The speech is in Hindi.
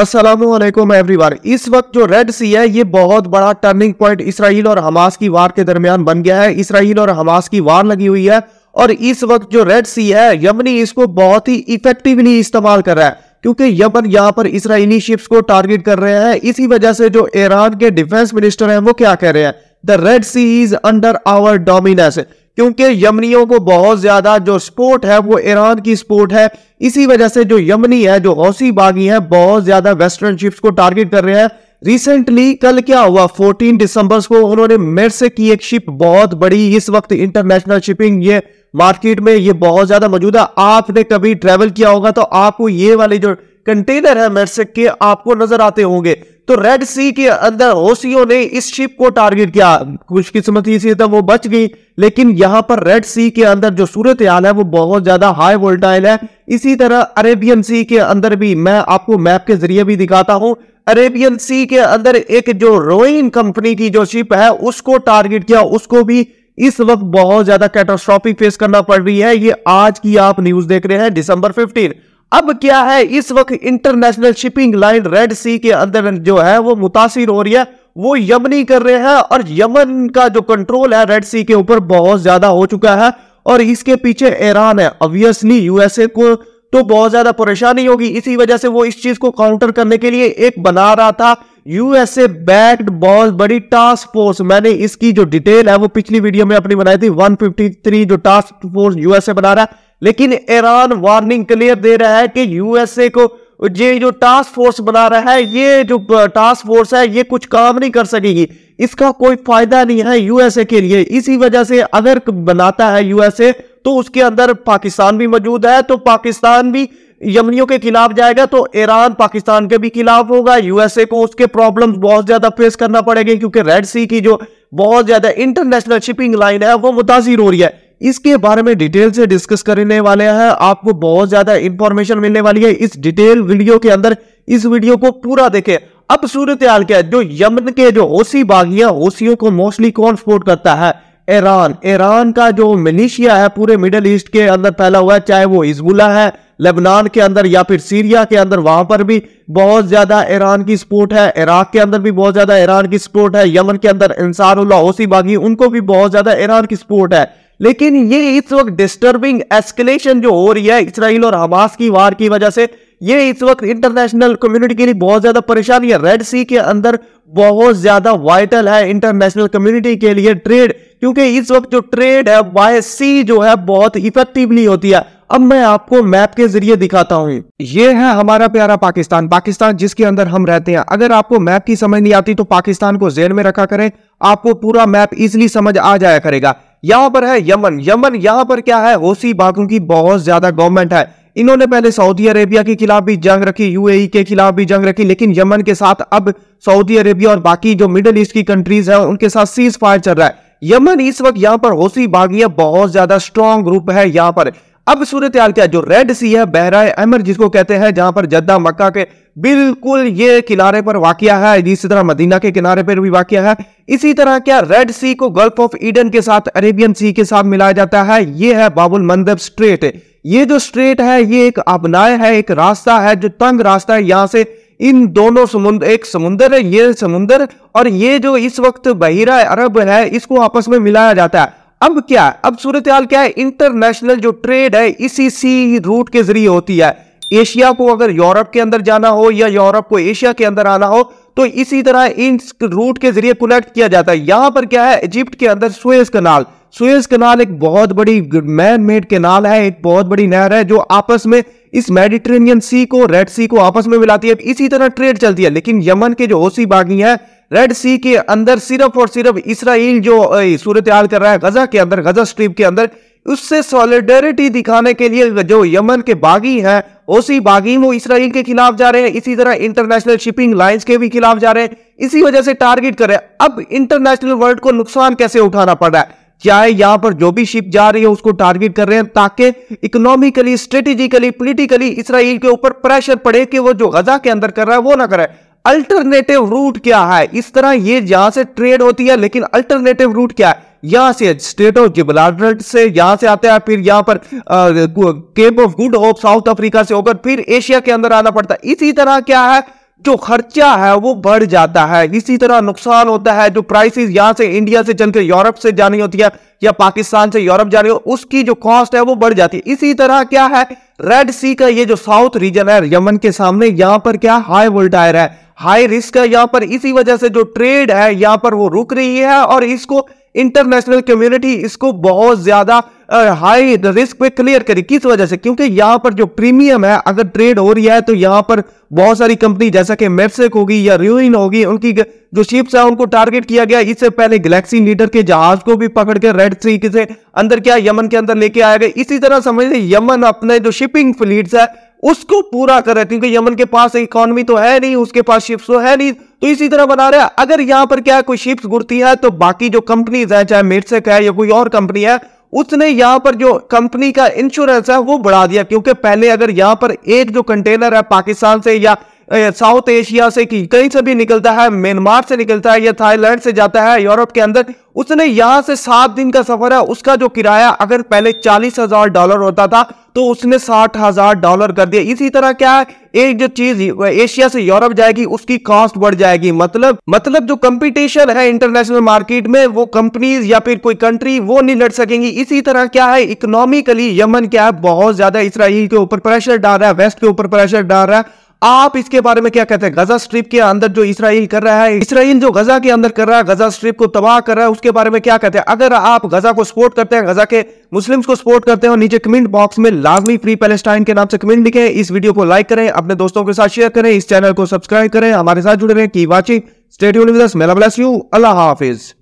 असलम एवरीवान इस वक्त जो रेड सी है ये बहुत बड़ा टर्निंग पॉइंट इसराइल और हमास की वार के दरमियान बन गया है इसराइल और हमास की वार लगी हुई है और इस वक्त जो रेड सी है यमनी इसको बहुत ही इफेक्टिवली इस्तेमाल कर रहा है क्योंकि यमन यहाँ पर इसराइली शिप्स को टारगेट कर रहे हैं इसी वजह से जो ईरान के डिफेंस मिनिस्टर हैं वो क्या कह रहे हैं the red sea is under our dominance क्योंकि यमनियों को बहुत ज्यादा जो स्पोर्ट है वो ईरान की स्पोर्ट है इसी वजह से जो यमनी है जो हौसी बागी है बहुत ज्यादा वेस्टर्न शिप्स को टारगेट कर रहे हैं रिसेंटली कल क्या हुआ 14 दिसंबर को उन्होंने मेरसे की एक शिप बहुत बड़ी इस वक्त इंटरनेशनल शिपिंग ये मार्केट में ये बहुत ज्यादा मौजूद है आपने कभी ट्रेवल किया होगा तो आपको ये वाले जो कंटेनर है मेरसेक के आपको नजर आते होंगे तो रेड सी के अंदर ओसियो ने इस शिप को टारगेट किया खुशकिस्मती से तो वो बच गई लेकिन यहां पर रेड सी के अंदर जो सूरत हाल है वो बहुत ज्यादा हाई वोल्टाइल है इसी तरह अरेबियन सी के अंदर भी मैं आपको मैप के जरिए भी दिखाता हूं अरेबियन सी के अंदर एक जो रोइन कंपनी की जो शिप है उसको टारगेट किया उसको भी इस वक्त बहुत ज्यादा कैटास्ट्रॉफिक फेस करना पड़ रही है ये आज की आप न्यूज देख रहे हैं दिसंबर फिफ्टीन अब क्या है इस वक्त international shipping line red sea के अंदर जो है वो मुतासर हो रही है वो यमनी कर रहे हैं और यमन का जो कंट्रोल है रेड सी के ऊपर बहुत ज्यादा हो चुका है और इसके पीछे ईरान है ऑब्वियसली यूएसए को तो बहुत ज्यादा परेशानी होगी इसी वजह से वो इस चीज को काउंटर करने के लिए एक बना रहा था यूएसए बैक्ड बहुत बड़ी टास्क फोर्स मैंने इसकी जो डिटेल है वो पिछली वीडियो में अपनी बनाई थी 153 जो टास्क फोर्स यूएसए बना रहा है लेकिन ईरान वार्निंग क्लियर दे रहा है कि यूएसए को ये जो टास्क फोर्स बना रहा है ये जो टास्क फोर्स है ये कुछ काम नहीं कर सकेगी इसका कोई फायदा नहीं है यूएसए के लिए इसी वजह से अगर बनाता है यूएसए तो उसके अंदर पाकिस्तान भी मौजूद है तो पाकिस्तान भी यमनियों के खिलाफ जाएगा तो ईरान पाकिस्तान के भी खिलाफ होगा यूएसए को उसके प्रॉब्लम बहुत ज्यादा फेस करना पड़ेगा क्योंकि रेड सी की जो बहुत ज्यादा इंटरनेशनल शिपिंग लाइन है वो मुतासर हो रही है इसके बारे में डिटेल से डिस्कस करने वाले हैं आपको बहुत ज्यादा इंफॉर्मेशन मिलने वाली है इस डिटेल वीडियो के अंदर इस वीडियो को पूरा देखें अब सूरत हाल क्या है जो यमन के जो ओसी बागी है को मोस्टली कौन सपोर्ट करता है ईरान ईरान का जो मिलिशिया है पूरे मिडल ईस्ट के अंदर फैला हुआ है चाहे वो हिजबुल्ला है लेबनान के अंदर या फिर सीरिया के अंदर वहां पर भी बहुत ज्यादा ईरान की सपोर्ट है इराक के अंदर भी बहुत ज्यादा ईरान की सपोर्ट है यमन के अंदर इंसारुल्ला ओसी बागी उनको भी बहुत ज्यादा ईरान की सपोर्ट है लेकिन ये इस वक्त डिस्टर्बिंग एस्केलेशन जो हो रही है इसराइल और हमास की वार की वजह से ये इस वक्त इंटरनेशनल कम्युनिटी के लिए बहुत ज्यादा परेशानी है रेड सी के अंदर बहुत ज्यादा वाइटल है इंटरनेशनल कम्युनिटी के लिए ट्रेड क्योंकि इस वक्त जो ट्रेड है बाय सी जो है बहुत इफेक्टिवली होती है अब मैं आपको मैप के जरिए दिखाता हूँ ये है हमारा प्यारा पाकिस्तान पाकिस्तान जिसके अंदर हम रहते हैं अगर आपको मैप की समझ नहीं आती तो पाकिस्तान को जेल में रखा करें आपको पूरा मैप इजिली समझ आ जाया करेगा यहाँ पर है यमन यमन यहाँ पर क्या है होसी बागों की बहुत ज्यादा गवर्नमेंट है इन्होंने पहले सऊदी अरेबिया के खिलाफ भी जंग रखी यूएई के खिलाफ भी जंग रखी लेकिन यमन के साथ अब सऊदी अरेबिया और बाकी जो मिडल ईस्ट की कंट्रीज हैं उनके साथ सीज फायर चल रहा है यमन इस वक्त यहाँ पर होसी बागिया बहुत ज्यादा स्ट्रांग ग्रुप है यहाँ पर अब सूरत हाल क्या जो रेड सी है बहरा अहमर जिसको कहते हैं जहां पर जद्दा मक्का के बिल्कुल ये किनारे पर वाकया है इसी तरह मदीना के किनारे पर भी वाक़ है इसी तरह क्या रेड सी को गल्फ ऑफ ईडन के साथ अरेबियन सी के साथ मिलाया जाता है ये है बाबुल मंदब स्ट्रेट ये जो स्ट्रेट है ये एक अपनाय है एक रास्ता है जो तंग रास्ता है यहाँ से इन दोनों समुद्र एक समुंदर है ये समुद्र और ये जो इस वक्त बहिरा अरब है इसको आपस में मिलाया जाता है अब क्या अब सूरत हाल क्या है इंटरनेशनल जो ट्रेड है इसी सी रूट के जरिए होती है एशिया को अगर यूरोप के अंदर जाना हो या यूरोप को एशिया के अंदर आना हो तो इसी तरह इन रूट के जरिए कनेक्ट किया जाता है यहां पर क्या है इजिप्ट के अंदर सुएज कनाल सुएज कनाल एक बहुत बड़ी मैन मेड केनाल है एक बहुत बड़ी नहर है जो आपस में इस मेडिटेरेनियन सी को रेड सी को आपस में मिलाती है इसी तरह ट्रेड चलती है लेकिन यमन के जो ओसी बागी है रेड सी के अंदर सिर्फ और सिर्फ इसराइल जो सूरत हाल कर रहा है गजा के अंदर गजा स्ट्रीप के अंदर उससे सॉलिडरिटी दिखाने के लिए जो यमन के बागी हैं ओसी बागी वो इसराइल के खिलाफ जा रहे हैं इसी तरह इंटरनेशनल शिपिंग लाइंस के भी खिलाफ जा रहे हैं इसी वजह से टारगेट कर रहे हैं अब इंटरनेशनल वर्ल्ड को नुकसान कैसे उठाना पड़ रहा है चाहे यहाँ पर जो भी शिप जा रही है उसको टारगेट कर रहे हैं ताकि इकोनॉमिकली स्ट्रेटेजिकली पोलिटिकली इसराइल के ऊपर प्रेशर पड़े कि वो जो गजा के अंदर कर रहा है वो ना करे अल्टरनेटिव रूट क्या है इस तरह ये यहां से ट्रेड होती है लेकिन अल्टरनेटिव रूट क्या है यहां से स्टेट ऑफ जिब्राल्टर से यहां से आते हैं फिर यहां पर Cape of Good Hope South Africa से होकर फिर एशिया के अंदर आना पड़ता है इसी तरह क्या है जो खर्चा है वो बढ़ जाता है इसी तरह नुकसान होता है जो प्राइसेस यहां से इंडिया से चलकर यूरोप से जानी होती है या पाकिस्तान से यूरोप जानी हो उसकी जो कॉस्ट है वो बढ़ जाती है इसी तरह क्या है रेड सी का ये जो साउथ रीजन है यमन के सामने यहां पर क्या हाई वोल्टायर है हाई रिस्क है यहां पर इसी वजह से जो ट्रेड है यहां पर वो रुक रही है और इसको इंटरनेशनल कम्युनिटी इसको बहुत ज्यादा हाई रिस्क पे क्लियर करी किस वजह से क्योंकि यहाँ पर जो प्रीमियम है अगर ट्रेड हो रही है तो यहाँ पर बहुत सारी कंपनी जैसा कि मेपसेक होगी या र्यूइन होगी उनकी जो शिप्स है उनको टारगेट किया गया इससे पहले गैलेक्सी लीडर के जहाज को भी पकड़ के रेड सी से अंदर क्या यमन के अंदर लेके आया गया इसी तरह समझिए यमन अपने जो शिपिंग फ्लीट है उसको पूरा कर रहे क्योंकि यमन के पास इकोनॉमी तो है नहीं उसके पास शिप्स तो है नहीं तो इसी तरह बना रहे हैं अगर यहाँ पर क्या कोई शिप्स गुड़ती है तो बाकी जो कंपनीज है चाहे मेटसेक है या कोई और कंपनी है उसने यहां पर जो कंपनी का इंश्योरेंस है वो बढ़ा दिया क्योंकि पहले अगर यहां पर एक जो कंटेनर है पाकिस्तान से या साउथ एशिया से कहीं से भी निकलता है म्यांमार से निकलता है या थाईलैंड से जाता है यूरोप के अंदर उसने यहाँ से सात दिन का सफर है उसका जो किराया अगर पहले चालीस हजार डॉलर होता था तो उसने साठ हजार डॉलर कर दिया इसी तरह क्या है एक जो चीज एशिया से यूरोप जाएगी उसकी कॉस्ट बढ़ जाएगी मतलब मतलब जो कंपटीशन है इंटरनेशनल मार्केट में वो कंपनीज या फिर कोई कंट्री वो नहीं लड़ सकेंगी इसी तरह क्या है इकोनॉमिकली यमन क्या है बहुत ज्यादा इसराइल के ऊपर प्रेशर डाल रहा है वेस्ट के ऊपर प्रेशर डाल रहा है आप इसके बारे में क्या कहते हैं गजा स्ट्रिप के अंदर जो इसराइल कर रहा है इसराइल जो गजा के अंदर कर रहा है गजा स्ट्रिप को तबाह कर रहा है उसके बारे में क्या कहते हैं अगर आप गजा को सपोर्ट करते हैं गजा के मुस्लिम्स को सपोर्ट करते हैं और नीचे कमेंट बॉक्स में लाजमी फ्री पैलेस्टाइन के नाम से कमेंट लिखे इस वीडियो को लाइक करें अपने दोस्तों के साथ शेयर करें इस चैनल को सब्सक्राइब करें हमारे साथ जुड़े रहें की वाचिंग स्टेट यूनिवर्स मेला ब्लेस यू अल्लाह हाफिज़